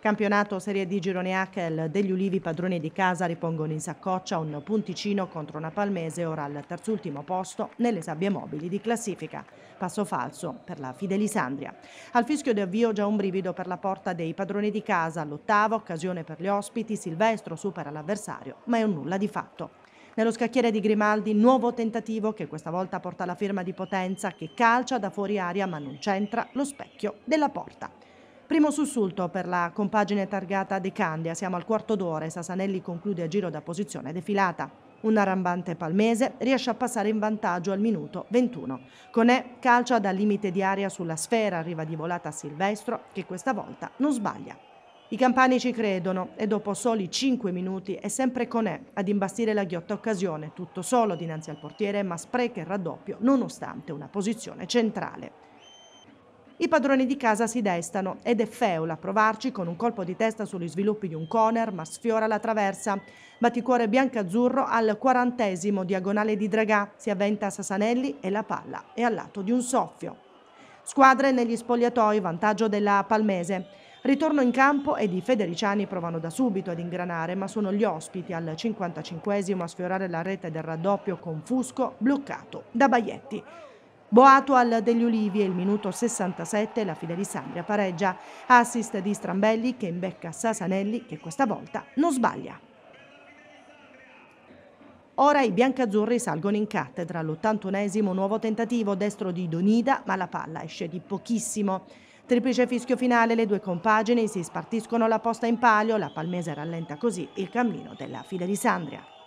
Campionato Serie D Girone H, degli Ulivi padroni di casa ripongono in saccoccia un punticino contro una Palmese, ora al terzultimo posto nelle sabbie mobili di classifica. Passo falso per la Fidelisandria. Al fischio di avvio già un brivido per la porta dei padroni di casa, all'ottava occasione per gli ospiti, Silvestro supera l'avversario, ma è un nulla di fatto. Nello scacchiere di Grimaldi, nuovo tentativo che questa volta porta la firma di Potenza che calcia da fuori aria ma non c'entra lo specchio della porta. Primo sussulto per la compagine targata De Candia, siamo al quarto d'ora e Sasanelli conclude a giro da posizione defilata. Un arambante palmese riesce a passare in vantaggio al minuto 21. Conè calcia dal limite di aria sulla sfera, arriva di volata Silvestro che questa volta non sbaglia. I campani ci credono e dopo soli 5 minuti è sempre Conè ad imbastire la ghiotta occasione, tutto solo dinanzi al portiere ma spreca il raddoppio nonostante una posizione centrale i padroni di casa si destano ed è Feula a provarci con un colpo di testa sugli sviluppi di un corner ma sfiora la traversa. Batticuore bianco-azzurro al quarantesimo diagonale di Dragà, si avventa Sasanelli e la palla è al lato di un soffio. Squadre negli spogliatoi, vantaggio della Palmese. Ritorno in campo ed i federiciani provano da subito ad ingranare, ma sono gli ospiti al 55 a sfiorare la rete del raddoppio con Fusco bloccato da Baietti. Boatual degli Ulivi e il minuto 67 la Fidelisandria pareggia. Assist di Strambelli che imbecca Sasanelli che questa volta non sbaglia. Ora i biancazzurri salgono in cattedra all'81esimo nuovo tentativo destro di Donida ma la palla esce di pochissimo. Triplice fischio finale, le due compagini si spartiscono la posta in palio, la Palmese rallenta così il cammino della Fidelisandria.